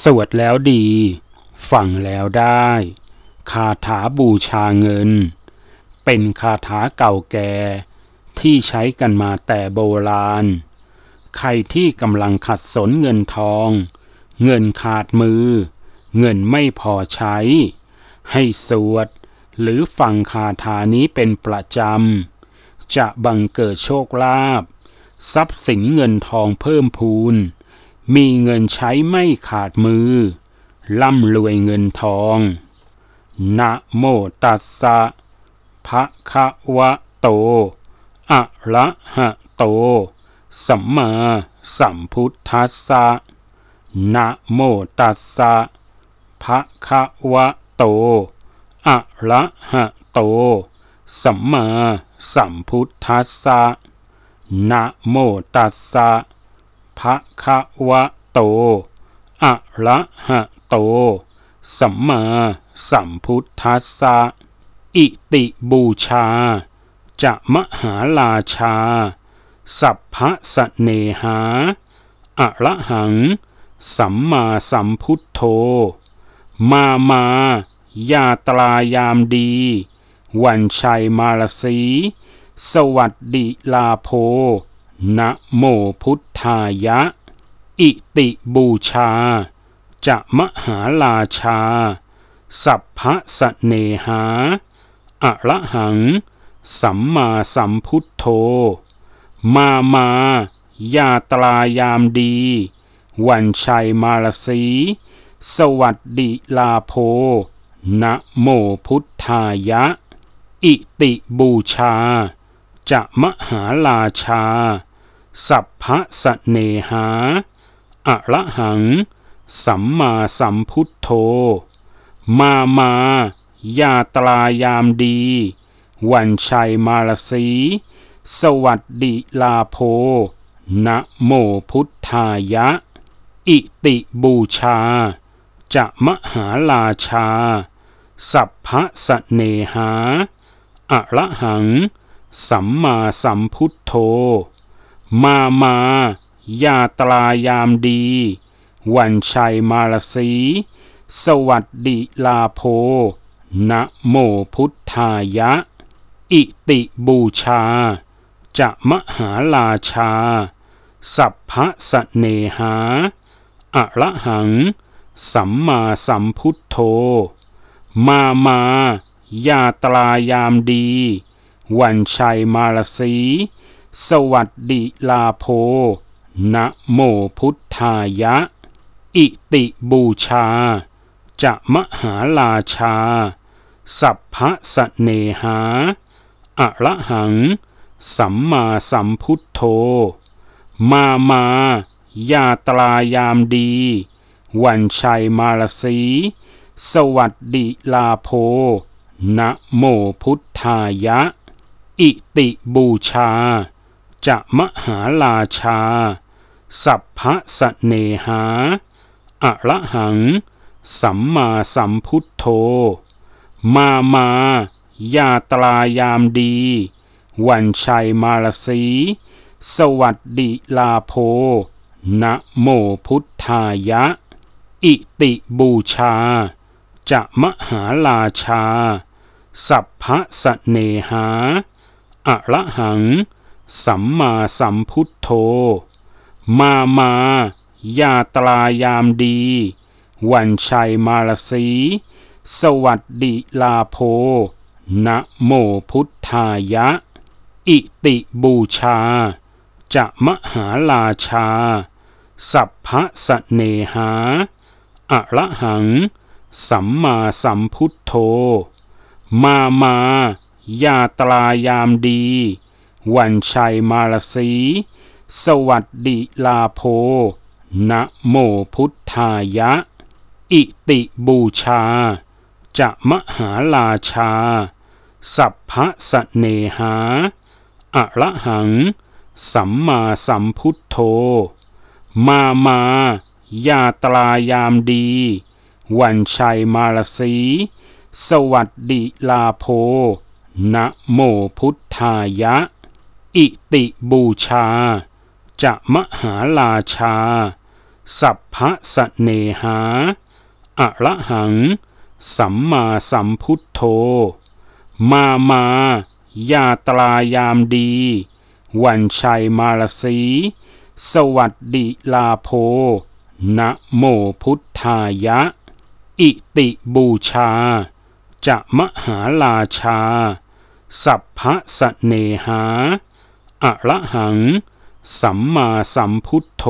สวดแล้วดีฟังแล้วได้ คาถาบูชาเงิน เป็นคาถาเก่าแก่ ที่ใช้กันมาแต่โบราณ ใครที่กำลังขัดสนเงินทอง เงินขาดมือ เงินไม่พอใช้ ให้สวดหรือฟังคาถานี้เป็นประจำ จะบังเกิดโชคลาภทรัพย์สินเงินทองเพิ่มพูนมีเงินใช้ไม่ขาดมือ ล่ำรวยเงินทอง นะโมตัสสะภะคะวะโตอะระหะโตสัมมาสัมพุทธัสสะ นะโมตัสสะภะคะวะโตอะระหะโตสัมมาสัมพุทธัสสะ นะโมตัสสะภะคะวะโตอะระหะโต สัมมาสัมพุทธัสสะอิติบูชา จะมหาลาชา สัพพะสเนหาอะระหัง สัมมาสัมพุทโธ มามา ยาตรายามดี วันชัยมารสี สวัสดีลาโพนะโมพุทธายะ อิติบูชา จะมหาลาชา สัพพะสเนหาอะระหัง สัมมาสัมพุทโธ มามา ยาตรายามดี วันชัยมารสี สวัสดีลาโพ นะโมพุทธายะ อิติบูชาจะมหาลาชา สัพพะสเนหาอะระหัง สัมมาสัมพุทโธ มามา ยาตรายามดี วันชัยมาลสี สวัสดิลาโพนะโมพุทธายะ อิติบูชาจะมหาลาชา สัพพะสเนหาอะระหังสัมมาสัมพุทธโธ มามา ยาตรายามดี วันชัยมาลสี สวัสดิลาโพ นะโมพุทธายะ อิติบูชา จะมหาลาชา สัพพะสเนหาอะระหัง สัมมาสัมพุทธโธ มามา ยาตรายามดีวันชัยมารสี สวัสดิลาโพ นะโมพุทธายะ อิติบูชา จะมหาลาชา สัพพะสะเนหาอะระหัง สัมมาสัมพุทโธ มามา ยาตรายามดี วันชัยมารสี สวัสดิลาโพ นะโมพุทธายะอิติบูชา จะมหาลาชา สัพพะสเนหาอะระหัง สัมมาสัมพุทโธ มามา ยาตรายามดี วันชัยมารสี สวัสดีลาโพนะโมพุทธายะ อิติบูชา จะมหาลาชา สัพพะสเนหาอะระหัง สัมมาสัมพุทโธ มามา ยาตรายามดี วันชัยมาลสี สวัสดีลาโพนะโมพุทธายะ อิติบูชา จะมหาลาชา สัพพะสเนหาอะระหัง สัมมาสัมพุทโธ มามายาตรายามดี วันชัยมารสี สวัสดิลาโพ นะโมพุทธายะ อิติบูชา จะมหาลาชา สัพพะสเนหาอะระหัง สัมมาสัมพุทโธ มามายาตรายามดี วันชัยมารสี สวัสดิลาโพนะโมพุทธายะ อิติบูชา จะมหาลาชา สัพพะสะเนหาอะระหัง สัมมาสัมพุทโธ มามา ยาตรายามดี วันชัยมารสี สวัสดีลาโพนะโมพุทธายะ อิติบูชา จะมหาลาชาสัพพะสเนหาอะระหัง สัมมาสัมพุทโธ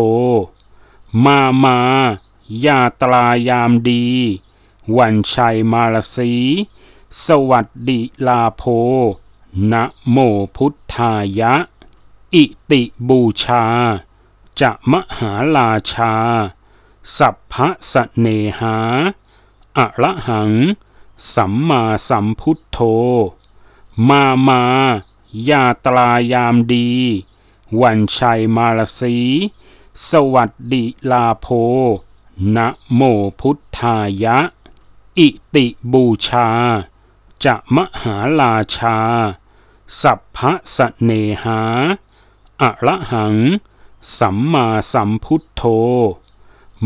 มามา ยาตรายามดี วันชัยมาลสี สวัสดิลาโพ นะโมพุทธายะ อิติบูชา จะมหาลาชา สัพพะสเนหาอะระหัง สัมมาสัมพุทโธมา มา ยาตรายามดี วันชัยมาลสี สวัสดิลาโพ นะโมพุทธายะ อิติบูชา จะมหาลาชา สัพพะสเนหาอะระหัง สัมมาสัมพุทโธ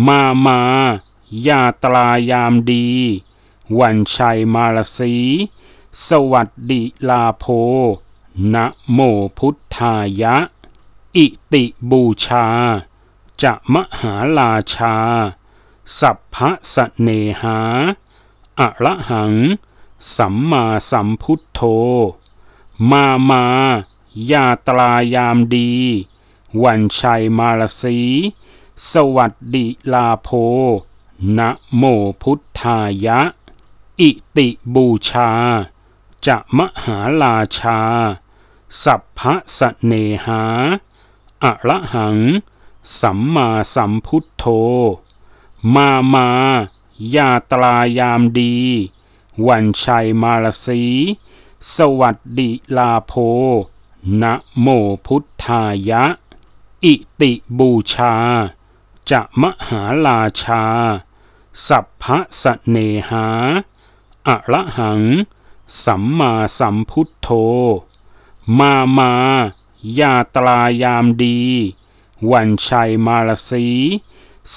มามา ยาตรายามดี วันชัยมาลสีสวัสดิลาโพ นะโมพุทธายะ อิติบูชา จะมหาลาชา สัพพะสเนหาอะระหัง สัมมาสัมพุทโธ มามา ยาตรายามดี วันชัยมารสี สวัสดิลาโพ นะโมพุทธายะ อิติบูชาจะมหาราชา สัพพะสเนหาอะระหัง สัมมาสัมพุทโธ มามายาตรายามดี วันชัยมารสีสวัสดิลาโพนะโมพุทธายะ อิติบูชา จะมหาราชา สัพพะสเนหาอะระหังสัมมาสัมพุทธโธ มามา ยาตรายามดี วันชัยมาลสี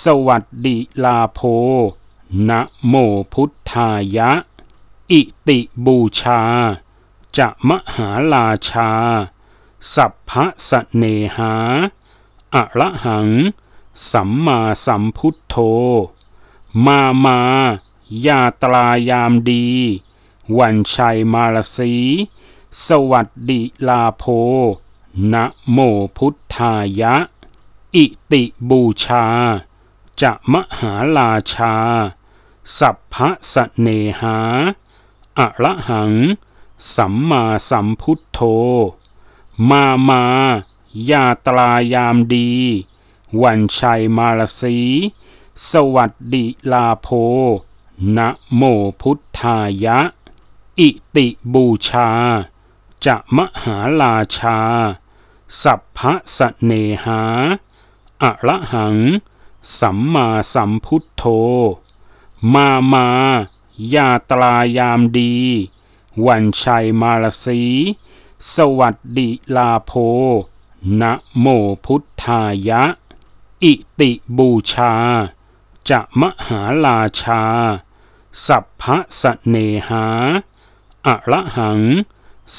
สวัสดิลาโพ นะโมพุทธายะ อิติบูชา จะมหาลาชา สัพพะสะเนหาอะระหัง สัมมาสัมพุทธโธ มามา ยาตรายามดีวันชัยมาลสี สวัสดิลาโพ นะโมพุทธายะ อิติบูชา จะมหาลาชา สัพพะสเนหาอะระหัง สัมมาสัมพุทโธ มามายาตรายามดี วันชัยมาลสี สวัสดิลาโพ นะโมพุทธายะอิติบูชา จะมหาลาชา สัพพะสเนหาอะระหัง สัมมาสัมพุทโธ มามายาตรายามดี วันชัยมารสี สวัสดีลาโพนะโมพุทธายะ อิติบูชา จะมหาลาชา สัพพะสเนหาอะระหัง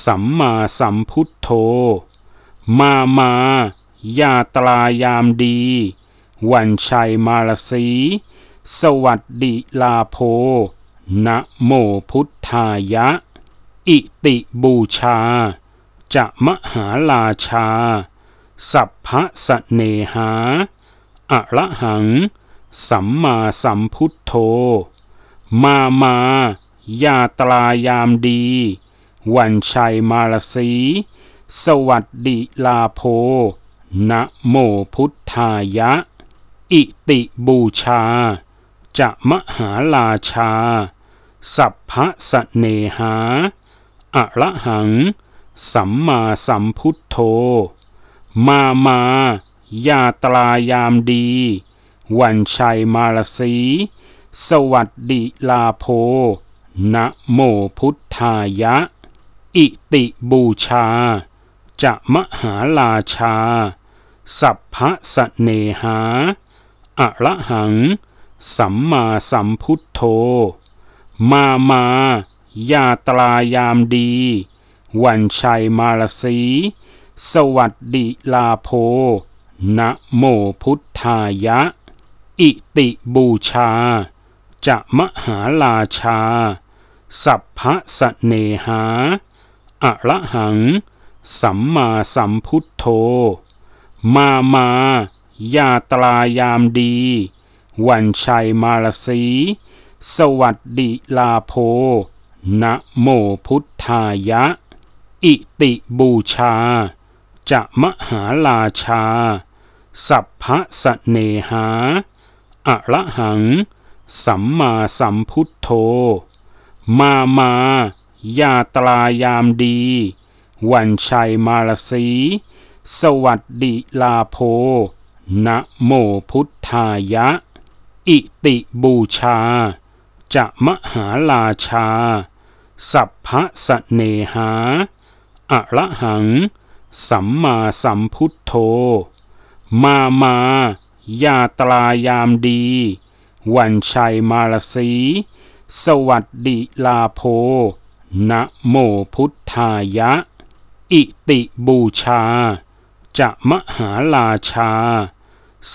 สัมมาสัมพุทโธ มามา ยาตรายามดี วันชัยมาลสี สวัสดิลาโพ นะโมพุทธายะ อิติบูชา จะมหาลาชา สัพพะสเนหา อะระหัง สัมมาสัมพุทโธ มามายาตรายามดี วันชัยมารสี สวัสดิลาโพนะโมพุทธายะ อิติบูชา จะมหาลาชา สัพพะสะเนหาอะระหัง สัมมาสัมพุทโธ มามายาตรายามดี วันชัยมารสี สวัสดิลาโพนะโมพุทธายะ อิติบูชา จะมหาลาชา สัพพะสเนหา อะระหัง สัมมาสัมพุทโธ มามา ยาตรายามดี วันชัยมาลสี สวัสดีลาโพ นะโมพุทธายะ อิติบูชาจะมหาลาชา สัพพะสเนหาอะระหัง สัมมาสัมพุทโธ มามา ยาตรายามดี วันชัยมารสี สวัสดิลาโพนะโมพุทธายะ อิติบูชา จะมหาลาชา สัพพะสเนหาอะระหังสัมมาสัมพุทโธ มามายาตรายามดี วันชัยมารสี สวัสดิลาโพ นะโมพุทธายะ อิติบูชา จะมหาลาชา สัพพะสเนหาอะระหัง สัมมาสัมพุทโธ มามายาตรายามดีวันชัยมารสี สวัสดิลาโพ นะโมพุทธายะ อิติบูชา จะมหาลาชา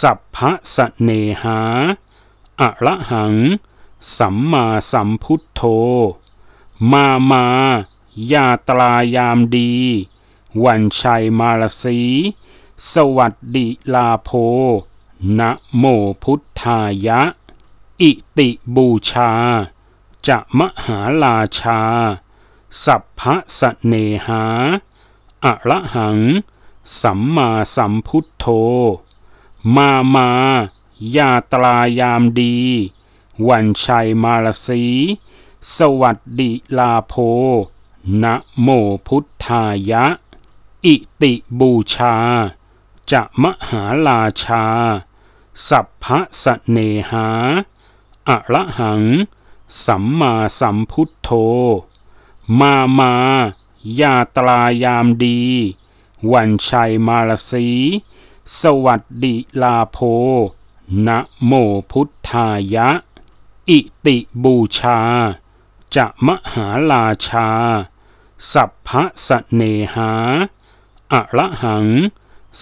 สัพพะสะเนหาอะระหัง สัมมาสัมพุทโธ มามายาตรายามดี วันชัยมารสี สวัสดิลาโพ นะโมพุทธายะอิติบูชา จะมหาลาชา สัพพะสเนหาอะระหัง สัมมาสัมพุทโธ มามา ยาตรายามดี วันชัยมาลสี สวัสดีลาโพนะโมพุทธายะ อิติบูชา จะมหาลาชา สัพพะสเนหาอะระหัง สัมมาสัมพุทโธ มามา ยาตรายามดี วันชัยมาลสี สวัสดีลาโพ นะโมพุทธายะ อิติบูชา จะมหาลาชา สัพพะสะเนหาอะระหัง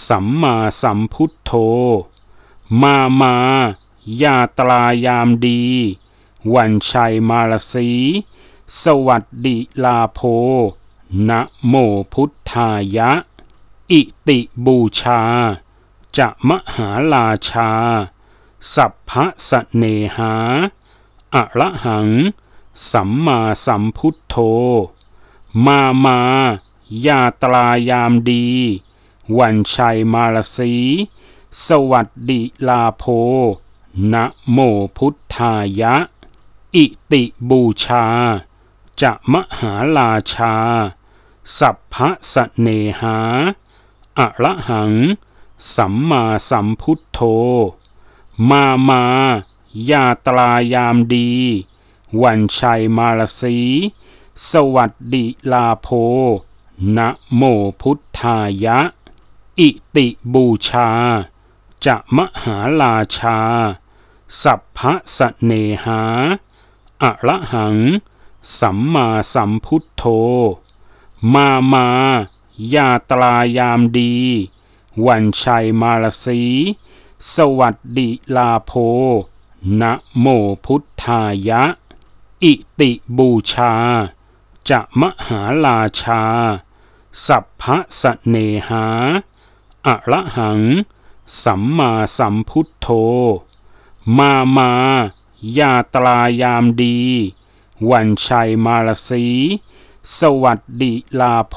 สัมมาสัมพุทโธ มามายาตรายามดี วันชัยมารสี สวัสดิลาโพ นะโมพุทธายะ อิติบูชา จะมหาลาชา สัพพะสเนหา อะระหัง สัมมาสัมพุทโธ มามายาตรายามดี วันชัยมารสี สวัสดิลาโพนะโมพุทธายะ อิติบูชา จะมหาลาชา สัพพะสะเนหาอะระหัง สัมมาสัมพุทโธ มามา ยาตรายามดี วันชัยมาลสี สวัสดิลาโพ นะโมพุทธายะ อิติบูชา จะมหาลาชาสัพพะสเนหาอะระหัง สัมมาสัมพุทโธ มามา ยาตรายามดี วันชัยมาลสี สวัสดีลาโพ นะโมพุทธายะ อิติบูชา จะมหาลาชา สัพพะสเนหาอะระหัง สัมมาสัมพุทโธมามาญาตรายามดี วันชัยมาลสี สวัสดีลาโพ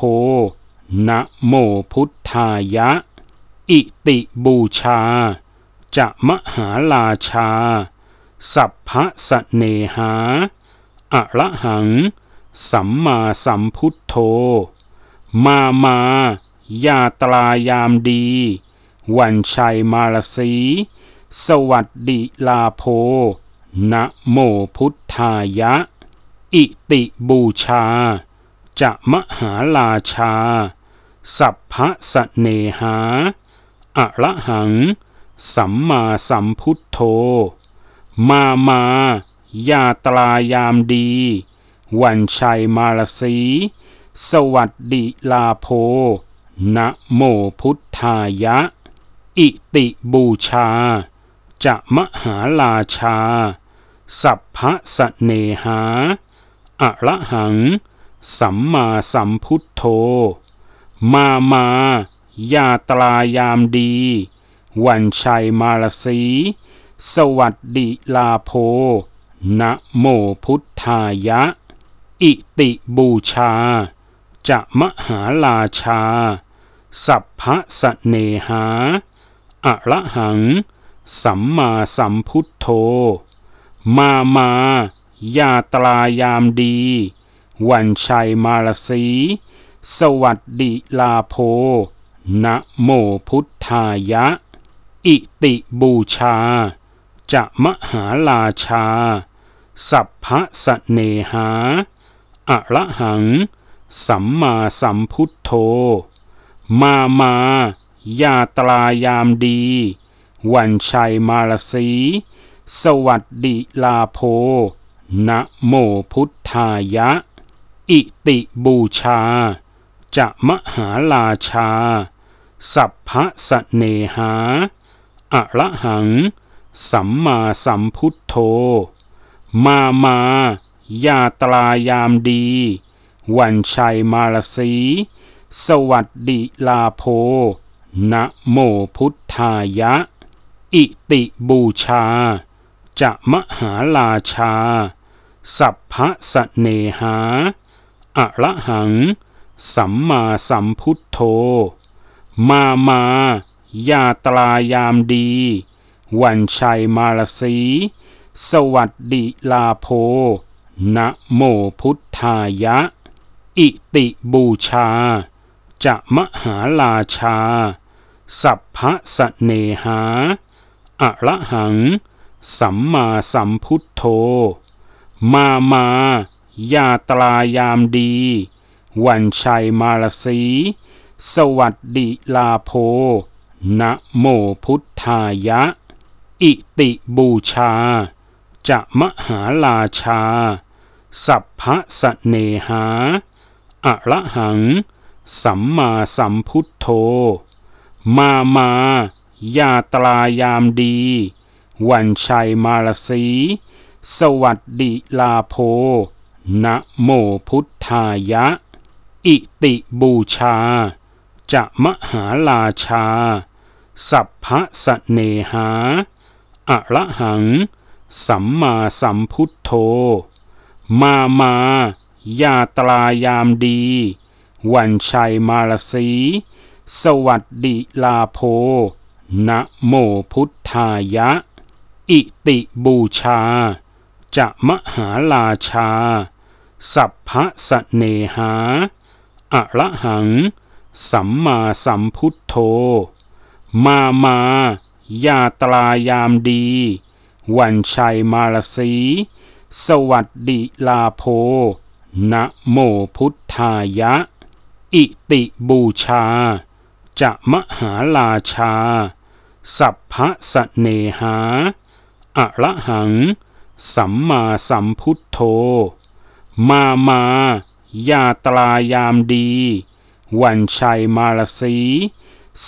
นะโมพุทธายะ อิติบูชา จะมหาลาชา สัพพะสะเนหาอะระหัง สัมมาสัมพุทโธ มามาญาตรายามดี วันชัยมาลสีสวัสดิลาโพ นะโมพุทธายะ อิติบูชา จะมหาลาชา สัพพะสเนหาอะระหัง สัมมาสัมพุทโธ มามายาตรายามดี วันชัยมารสี สวัสดิลาโพ นะโมพุทธายะ อิติบูชาจะมหาลาชา สัพพะสเนหาอะระหัง สัมมาสัมพุทโธ มามายาตรายามดี วันชัยมาลสี สวัสดิลาโพนะโมพุทธายะ อิติบูชาจะมหาลาชา สัพพะสเนหาอะระหังสัมมาสัมพุทธโธ มามา ยาตรายามดี วันชัยมาลสี สวัสดิลาโพ นะโมพุทธายะ อิติบูชา จะมหาลาชา สัพพะสเนหาอะระหัง สัมมาสัมพุทธโธ มามา ยาตรายามดีวันชัยมารสี สวัสดิลาโพ นะโมพุทธายะ อิติบูชา จะมหาลาชา สัพพะสะเนหาอะระหัง สัมมาสัมพุทโธ มามา ยาตรายามดี วันชัยมารสี สวัสดิลาโพ นะโมพุทธายะอิติบูชา จะมหาลาชา สัพพะสเนหาอะระหัง สัมมาสัมพุทโธ มามายาตรายามดี วันชัยมารสี สวัสดีลาโพนะโมพุทธายะ อิติบูชา จะมหาลาชา สัพพะสเนหาอะระหัง สัมมาสัมพุทโธ มามา ยาตรายามดี วันชัยมาลสี สวัสดีลาโพนะโมพุทธายะ อิติบูชา จะมหาลาชา สัพพะสเนหาอะระหัง สัมมาสัมพุทโธ มามายาตรายามดี วันชัยมารสี สวัสดิลาโพ นะโมพุทธายะ อิติบูชา จะมหาลาชา สัพพะสเนหาอะระหัง สัมมาสัมพุทโธ มามายาตรายามดี วันชัยมารสี สวัสดิลาโพนะโมพุทธายะ อิติบูชา จะมหาลาชา สัพพะสะเนหาอะระหัง สัมมาสัมพุทโธ มามา ยาตรายามดี วันชัยมารสี สวัสดีลาโพนะโมพุทธายะ อิติบูชา จะมหาลาชาสัพพะสเนหาอะระหัง สัมมาสัมพุทโธ มามา ยาตรายามดี วันชัยมาลสี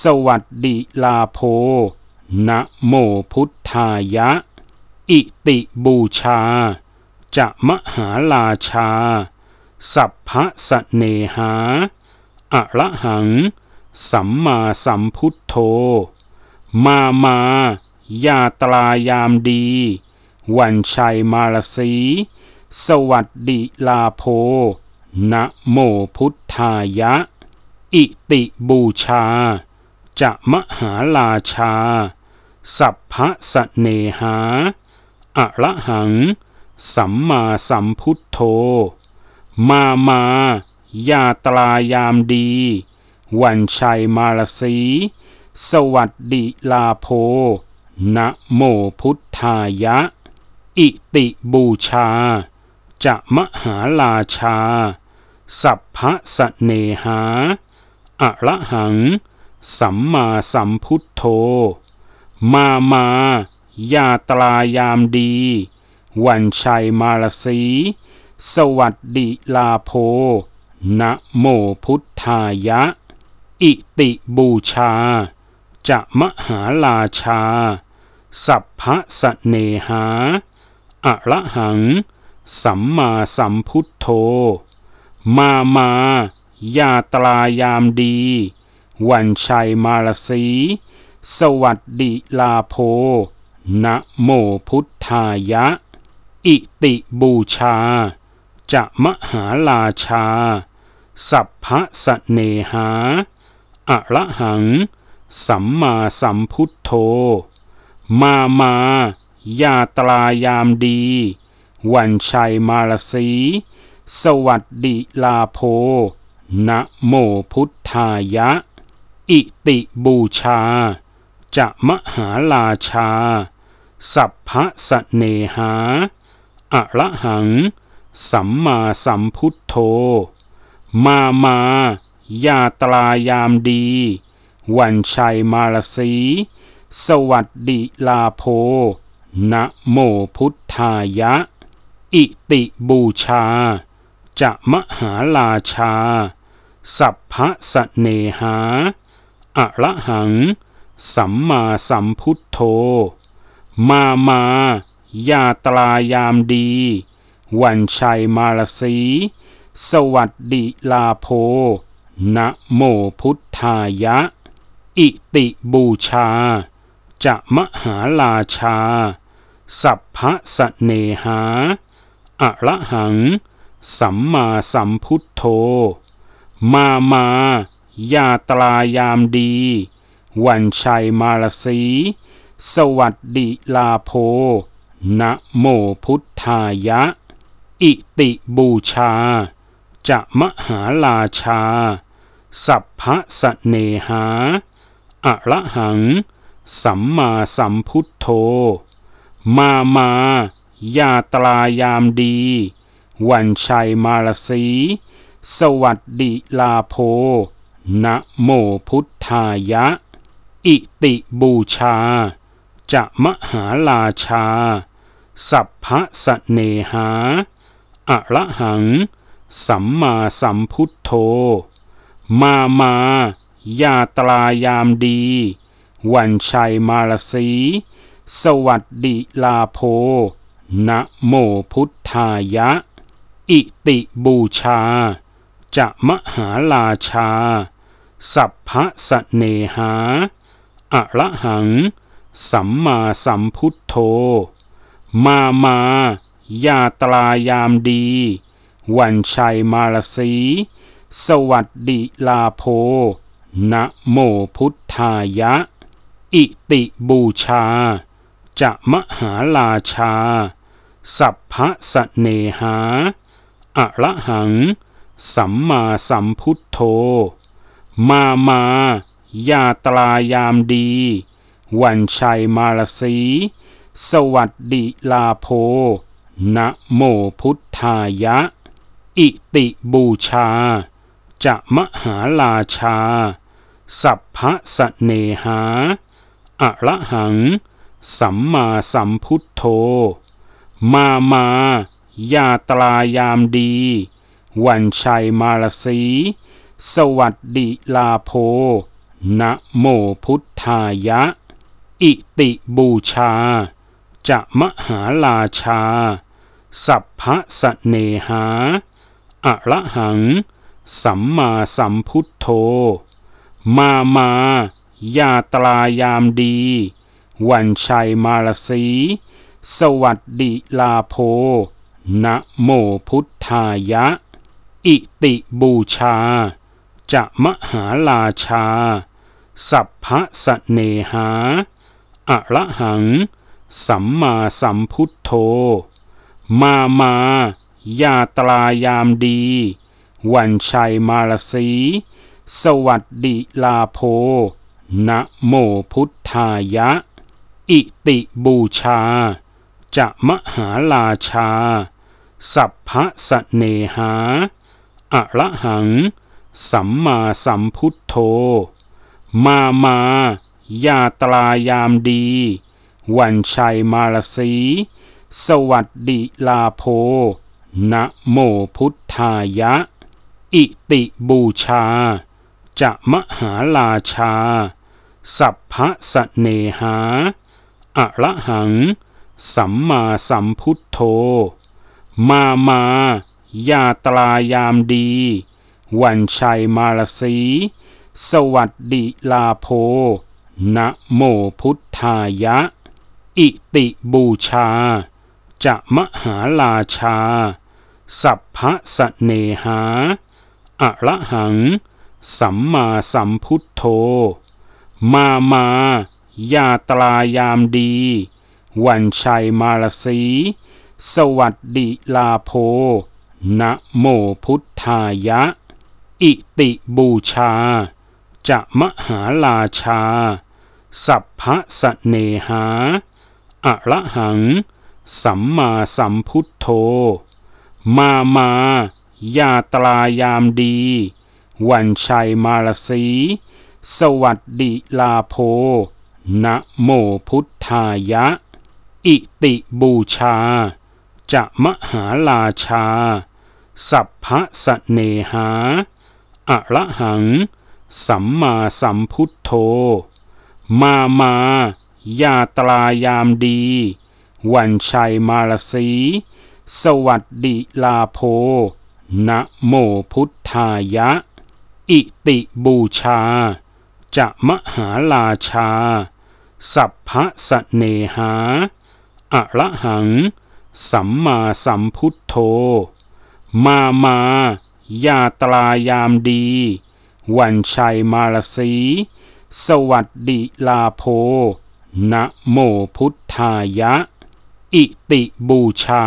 สวัสดิลาโพ นะโมพุทธายะ อิติบูชา จะมหาลาชา สัพพะสเนหาอะระหัง สัมมาสัมพุทโธมา มา ยาตรายามดี วันชัยมาลสี สวัสดิลาโพ นะโมพุทธายะ อิติบูชา จะมหาลาชา สัพพะสเนหาอะระหัง สัมมาสัมพุทโธ มามา ยาตรายามดี วันชัยมาลสีสวัสดิลาโพ นะโมพุทธายะ อิติบูชา จะมหาลาชา สัพพะสเนหาอะระหัง สัมมาสัมพุทโธ มามายาตรายามดี วันชัยมารสี สวัสดิลาโพ นะโมพุทธายะ อิติบูชาจะมหาลาชา สัพพะสเนหาอะระหัง สัมมาสัมพุทโธ มามา ยาตรายามดี วันชัยมารสี สวัสดิลาโพนะโมพุทธายะ อิติบูชาจะมหาลาชา สัพพะสเนหาอะระหังสัมมาสัมพุทธโธ มามา ยาตรายามดี วันชัยมาลสี สวัสดิลาโพ นะโมพุทธายะ อิติบูชา จะมหาลาชา สัพพะสะเนหาอะระหัง สัมมาสัมพุทธโธ มามา ยาตรายามดีวันชัยมาลสี สวัสดิลาโพ นะโมพุทธายะ อิติบูชา จะมหาลาชา สัพพะสเนหาอะระหัง สัมมาสัมพุทโธ มามา ยาตรายามดี วันชัยมาลสี สวัสดิลาโพ นะโมพุทธายะอิติบูชา จะมหาลาชา สัพพะสเนหาอะระหัง สัมมาสัมพุทโธ มามา ยาตรายามดี วันชัยมารสี สวัสดีลาโพนะโมพุทธายะ อิติบูชา จะมหาลาชา สัพพะสเนหาอะระหัง สัมมาสัมพุทโธ มามา ยาตรายามดี วันชัย มาลสี สวัสดิลาโพ นะโมพุทธายะ อิติบูชา จะมหาลาชา สัพพะสเนหาอะระหัง สัมมาสัมพุทโธ มามายาตรายามดี วันชัยมารสี สวัสดิลาโพ นะโมพุทธายะ อิติบูชา จะมหาลาชา สัพพะสะเนหาอะระหัง สัมมาสัมพุทโธ มามายาตรายามดี วันชัยมารสี สวัสดิลาโพนะโมพุทธายะ อิติบูชา จะมหาลาชา สัพพะสเนหา อะระหัง สัมมาสัมพุทโธ มามา ยาตรายามดี วันชัยมาลสี สวัสดีลาโพ นะโมพุทธายะ อิติบูชาจะมหาลาชา สัพพะสเนหาอะระหัง สัมมาสัมพุทโธ มามา ยาตรายามดี วันชัยมารสี สวัสดิลาโพนะโมพุทธายะ อิติบูชาจะมหาลาชา สัพพะสเนหาอะระหังสัมมาสัมพุทธโธ มามา ยาตรายามดี วันชัยมาลสี สวัสดิลาโพ นะโมพุทธายะ อิติบูชา จะมหาลาชา สัพพะสเนหาอะระหัง สัมมาสัมพุทธโธ มามา ยาตรายามดีวันชัยมารสี สวัสดิลาโพ นะโมพุทธายะ อิติบูชา จะมหาลาชา สัพพะสะเนหาอะระหัง สัมมาสัมพุทโธ มามายาตรายามดี วันชัยมารสี สวัสดิลาโพ นะโมพุทธายะอิติบูชา จะมหาลาชา สัพพะสเนหาอะระหัง สัมมาสัมพุทโธ มามา ยาตรายามดี วันชัยมารสี สวัสดีลาโพนะโมพุทธายะ อิติบูชา จะมหาลาชา สัพพะสเนหาอะระหัง สัมมาสัมพุทโธ มามา ยาตรายามดี วันชัยมาลสี สวัสดีลาโพ นะโมพุทธายะ อิติบูชา จะมหาลาชา สัพพะสะเนหาอะระหัง สัมมาสัมพุทโธ มามายาตรายามดี วันชัยมารสี สวัสดิลาโพ นะโมพุทธายะ อิติบูชา จะมหาลาชา สัพพะสเนหาอะระหัง สัมมาสัมพุทโธ มามายาตรายามดี วันชัยมารสี สวัสดิลาโพนะโมพุทธายะ อิติบูชา จะมหาลาชา สัพพะสะเนหาอะระหัง สัมมาสัมพุทโธ มามา ยาตรายามดี วันชัยมาลสี สวัสดิลาโพ นะโมพุทธายะ อิติบูชา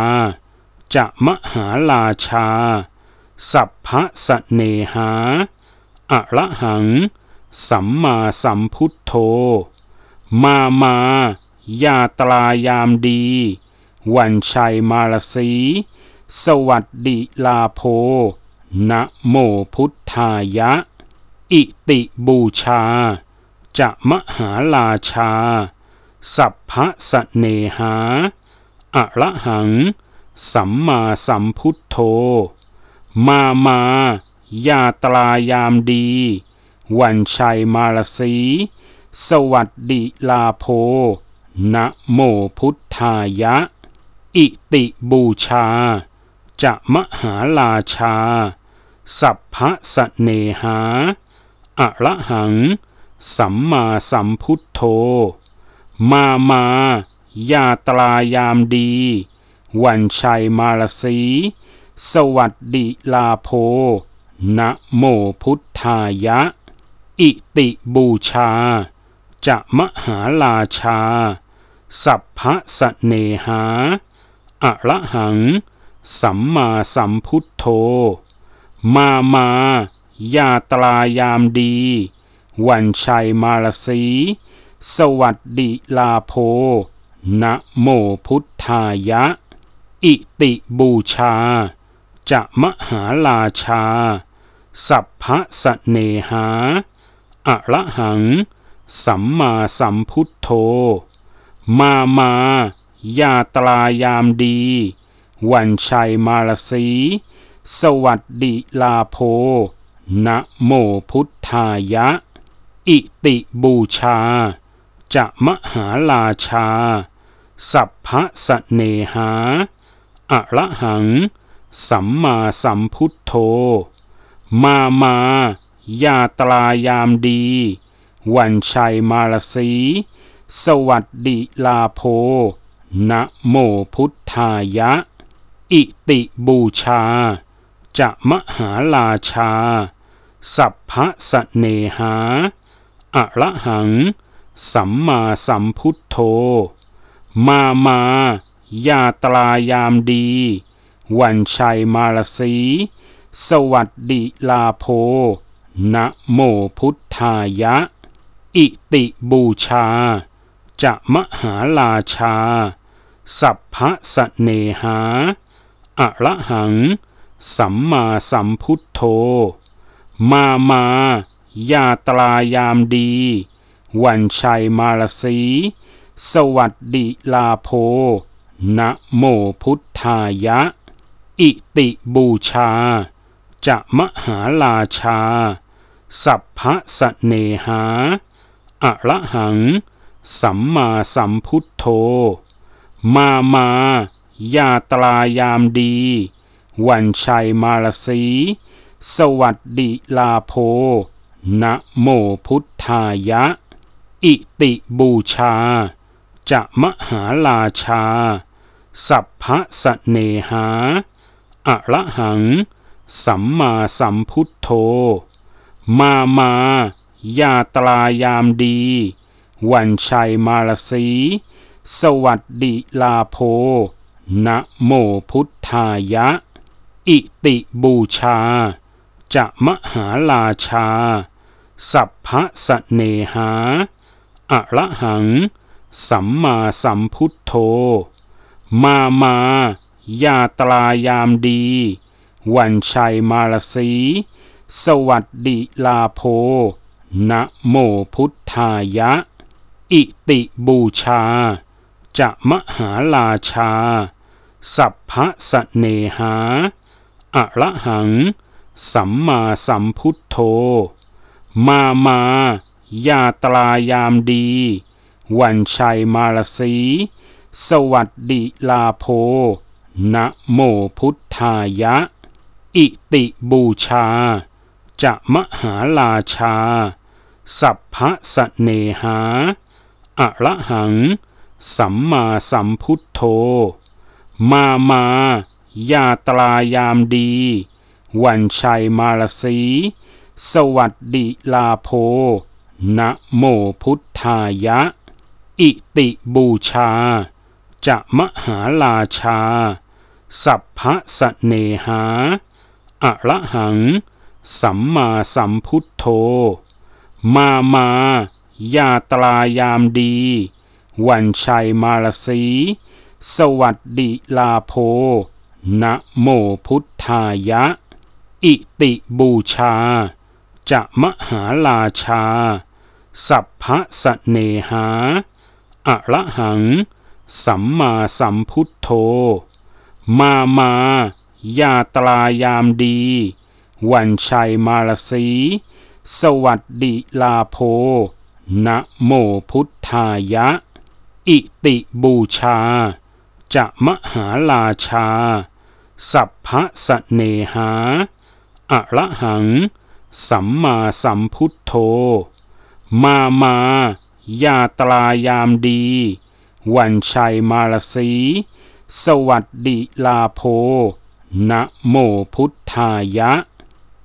จะมหาลาชาสัพพะสเนหาอะระหัง สัมมาสัมพุทโธ มามา ยาตรายามดี วันชัยมาลสี สวัสดิลาโพ นะโมพุทธายะ อิติบูชา จะมหาลาชา สัพพะสเนหาอะระหัง สัมมาสัมพุทโธมามาญาตรายามดี วันชัยมาลสี สวัสดีลาโพ นะโมพุทธายะ อิติบูชา จะมหาลาชา สัพพะสะเนหาอะระหัง สัมมาสัมพุทโธ มามาญาตรายามดี วันชัยมาลสีสวัสดิลาโพ นะโมพุทธายะ อิติบูชา จะมหาลาชา สัพพะสเนหาอะระหัง สัมมาสัมพุทโธ มามา ยาตรายามดี วันชัยมารสี สวัสดิลาโพ นะโมพุทธายะ อิติบูชาจะมหาลาชา สัพพะสเนหาอะระหังสัมมาสัมพุทโธ มามา ยาตรายามดี วันชัยมาลสี สวัสดิลาโพนะโมพุทธายะ อิติบูชาจะมหาลาชา สัพพะสเนหาอะระหังสัมมาสัมพุทธโธ มามา ยาตรายามดี วันชัยมาลสี สวัสดิลาโพ นะโมพุทธายะ อิติบูชา จะมหาลาชา สัพพะสเนหาอะระหัง สัมมาสัมพุทธโธ มามา ยาตรายามดีวันชัยมารสี สวัสดิลาโพ นะโมพุทธายะ อิติบูชา จะมหาลาชา สัพพะสะเนหาอะระหัง สัมมาสัมพุทโธ มามา ยาตรายามดี วันชัยมารสี สวัสดิลาโพ นะโมพุทธายะอิติบูชา จะมหาลาชา สัพพะสเนหาอะระหัง สัมมาสัมพุทโธ มามา ยาตรายามดี วันชัยมารสี สวัสดีลาโพนะโมพุทธายะ อิติบูชา จะมหาลาชา สัพพะสเนหาอะระหัง สัมมาสัมพุทโธ มามา ยาตรายามดี วันชัยมาลสี สวัสดี ลาโพนะโมพุทธายะ อิติบูชา จะมหาลาชา สัพพะสเนหาอะระหัง สัมมาสัมพุทโธ มามายาตรายามดี วันชัยมารสี สวัสดิลาโพนะโมพุทธายะ อิติบูชา จะมหาลาชา สัพพะสเนหาอะระหัง สัมมาสัมพุทโธ มามายาตรายามดี วันชัยมารสี สวัสดิลาโพนะโมพุทธายะ อิติบูชา จะมหาลาชา สัพพะสะเนหาอะระหัง สัมมาสัมพุทโธ มามา ยาตรายามดี วันชัยมารสี สวัสดีลาโพนะโมพุทธายะ อิติบูชา จะมหาลาชาสัพพะสเนหาอะระหัง สัมมาสัมพุทโธ มามา ยาตรายามดี วันชัยมาลสี สวัสดิลาโพ นะโมพุทธายะ อิติบูชา จะมหาลาชา สัพพะสเนหาอะระหัง สัมมาสัมพุทโธมา มา ยาตรายามดี วันชัยมาลสี สวัสดิลาโพ นะโมพุทธายะ อิติบูชา จะมหาลาชา สัพพะสเนหาอะระหัง สัมมาสัมพุทโธ มามา ยาตรายามดี วันชัยมาลสีสวัสดิลาโพ นะโมพุทธายะ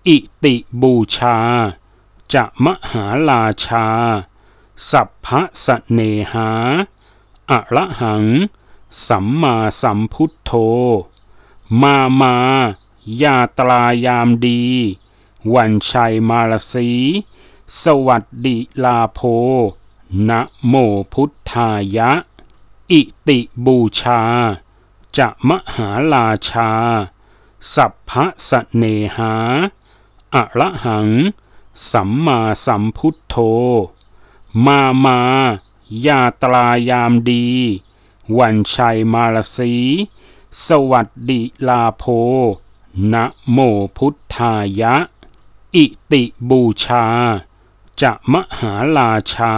อิติบูชา จะมหาลาชา สัพพะสเนหาอะระหัง สัมมาสัมพุทโธ มามายาตรายามดี วันชัยมารสี สวัสดิลาโพ นะโมพุทธายะ อิติบูชาจะมหาราชา สัพพะสเนหาอะระหัง สัมมาสัมพุทโธ มามา ยาตรายามดี วันชัยมารสีสวัสดิลาโพนะโมพุทธายะ อิติบูชา จะมหาราชา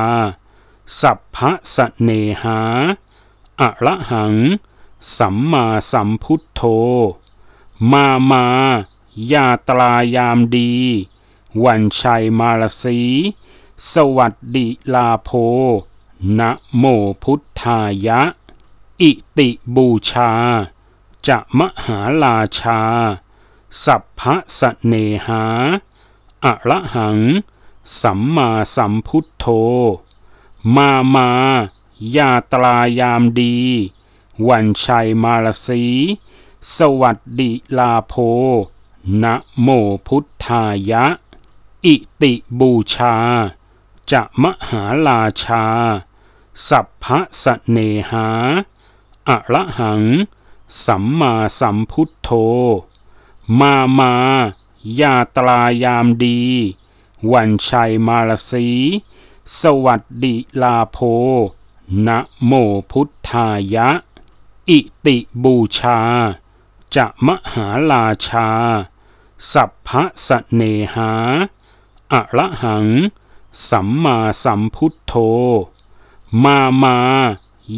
สัพพะสเนหาอะระหังสัมมาสัมพุทธโธ มามา ยาตรายามดี วันชัยมาลสี สวัสดิลาโพ นะโมพุทธายะ อิติบูชา จะมหาลาชา สัพพะสะเนหาอะระหัง สัมมาสัมพุทธโธ มามา ยาตรายามดีวันชัยมาลสี สวัสดิลาโพ นะโมพุทธายะ อิติบูชา จะมหาลาชา สัพพะสเนหาอะระหัง สัมมาสัมพุทโธ มามายาตรายามดี วันชัยมาลสี สวัสดิลาโพ นะโมพุทธายะอิติบูชา จะมหาลาชา สัพพะสเนหาอะระหัง สัมมาสัมพุทโธ มามา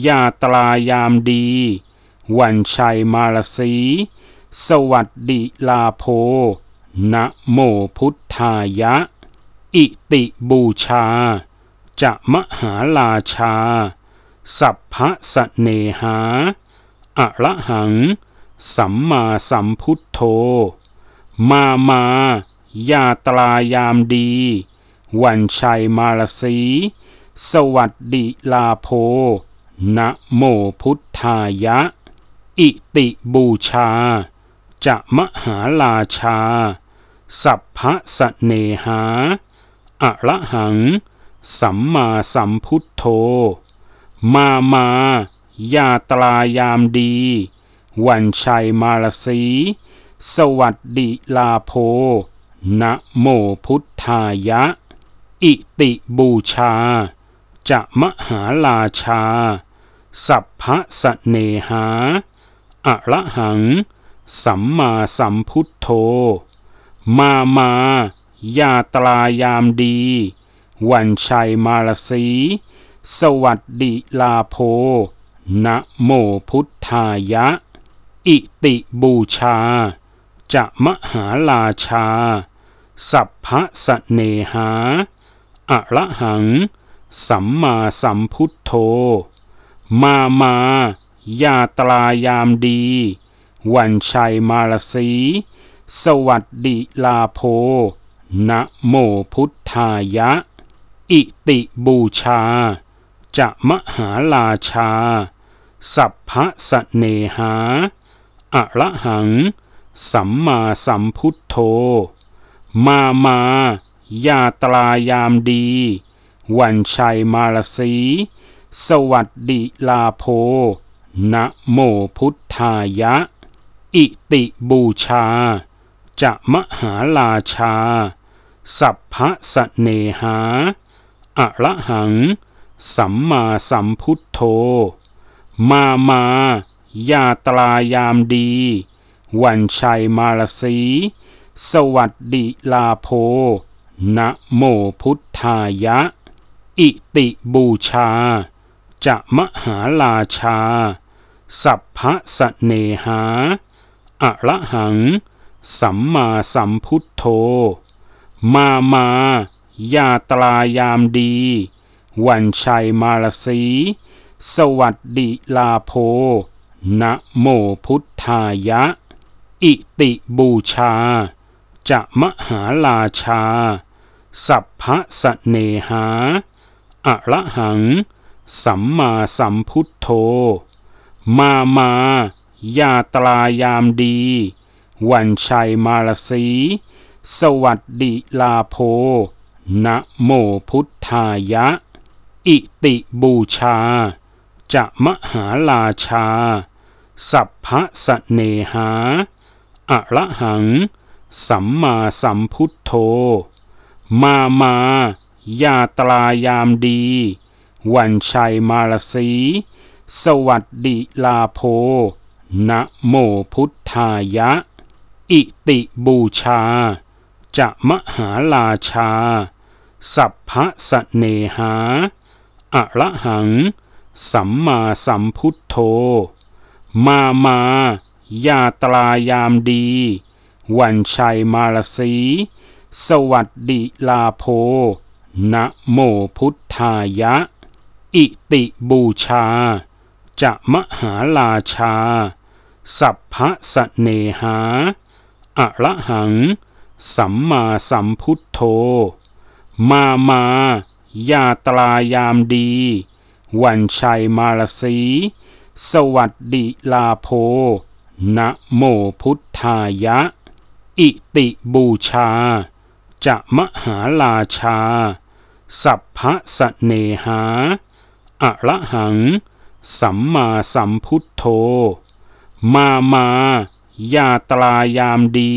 ยาตรายามดี วันชัยมารสี สวัสดีลาโพนะโมพุทธายะ อิติบูชา จะมหาลาชา สัพพะสเนหาอะระหัง สัมมาสัมพุทโธ มามา ยาตรายามดี วันชัยมาลสี สวัสดิลาโพ นะโมพุทธายะ อิติบูชา จะมหาลาชา สัพพะสเนหา อะระหัง สัมมาสัมพุทโธ มามายาตรายามดี วันชัยมารสี สวัสดิลาโพ นะโมพุทธายะ อิติบูชา จะมหาลาชา สัพพะสะเนหาอะระหัง สัมมาสัมพุทโธ มามา ยาตรายามดี วันชัยมารสี สวัสดิลาโพนะโมพุทธายะ อิติบูชา จะมหาลาชา สัพพะสเนหาอะระหัง สัมมาสัมพุทโธ มามา ยาตรายามดี วันชัยมาลสี สวัสดีลาโพนะโมพุทธายะ อิติบูชา จะมหาลาชาสัพพะสเนหาอะระหัง สัมมาสัมพุทโธ มามายาตรายามดี วันชัยมารสี สวัสดิลาโพนะโมพุทธายะ อิติบูชา จะมหาลาชา สัพพะสเนหาอะระหัง สัมมาสัมพุทโธมามา ยาตรายามดี วันชัยมาลสี สวัสดิลาโพ นะโมพุทธายะ อิติบูชา จะมหาลาชา สัพพะสเนหาอะระหัง สัมมาสัมพุทโธ มามา ยาตรายามดี วันชัยมาลสีสวัสดิลาโพ นะโมพุทธายะ อิติบูชา จะมหาลาชา สัพพะสะเนหาอะระหัง สัมมาสัมพุทโธ มามา ยาตรายามดี วันชัยมาลสี สวัสดิลาโพ นะโมพุทธายะ อิติบูชาจะมหาลาชา สัพพะสเนหาอะระหัง สัมมาสัมพุทโธ มามา ยาตรายามดี วันชัยมาลสี สวัสดีลาโพนะโมพุทธายะ อิติบูชา จะมหาลาชา สัพพะสเนหาอะระหังสัมมาสัมพุทโธ มามา ยาตรายามดี วันชัยมาลสี สวัสดีลาโพ นะโมพุทธายะ อิติบูชา จะมหาลาชา สัพพะสะเนหาอะระหัง สัมมาสัมพุทโธ มามา ยาตรายามดีวันชัยมารสี สวัสดิลาโพ นะโมพุทธายะ อิติบูชา จะมหาลาชา สัพพะสเนหาอะระหัง สัมมาสัมพุทโธ มามายาตรายามดี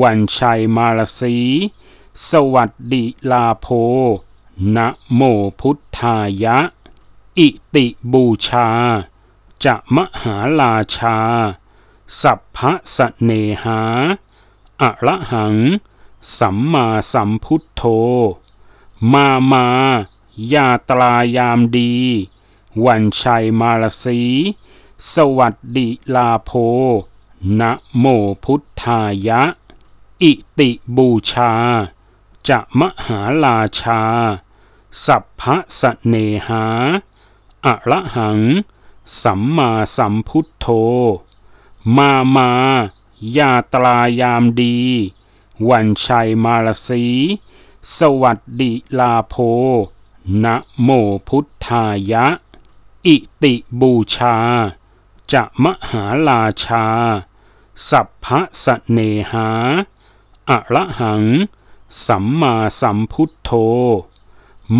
วันชัยมารสี สวัสดิลาโพ นะโมพุทธายะอิติบูชา จะมหาลาชา สัพพะสเนหาอะระหัง สัมมาสัมพุทโธ มามา ยาตรายามดี วันชัยมาลสี สวัสดิลาโพ นะโมพุทธายะ อิติบูชา จะมหาลาชา สัพพะสเนหาอะระหัง สัมมาสัมพุทโธ มามา ยาตรายามดี วันชัยมาลสี สวัสดิลาโพ นะโมพุทธายะ อิติบูชา จะมหาลาชา สัพพะสเนหาอะระหัง สัมมาสัมพุทโธ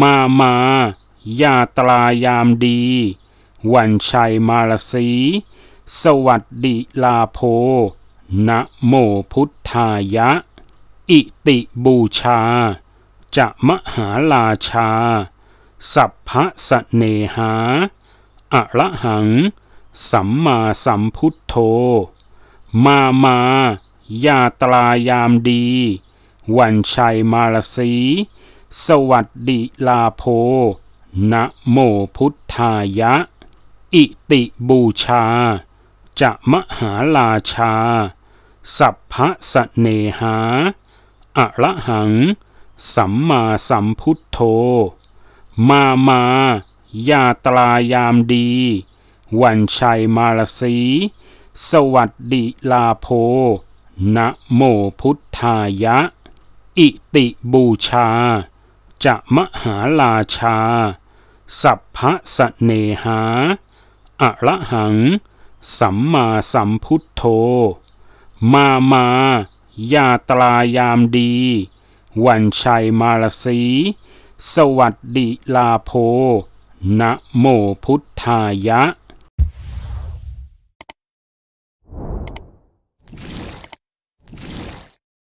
มามายาตรายามดี วันชัยมารสี สวัสดีลาโพ นะโมพุทธายะ อิติบูชา จะมหาลาชา สัพพะสะเนหาอะระหัง สัมมาสัมพุทโธ มามายาตรายามดี วันชัยมารสี สวัสดีลาโพนะโมพุทธายะ อิติบูชา จะมหาลาชา สัพพะสเนหาอะระหัง สัมมาสัมพุทโธ มามา ยาตรายามดี วันชัยมารสี สวัสดีลาโพนะโมพุทธายะ อิติบูชา จะมหาลาชาสัพพะสเนหาอะระหัง สัมมาสัมพุทโธ มามา ยาตรายามดี วันชัยมาลสีสวัสดีลาโพ นะโมพุทธายะ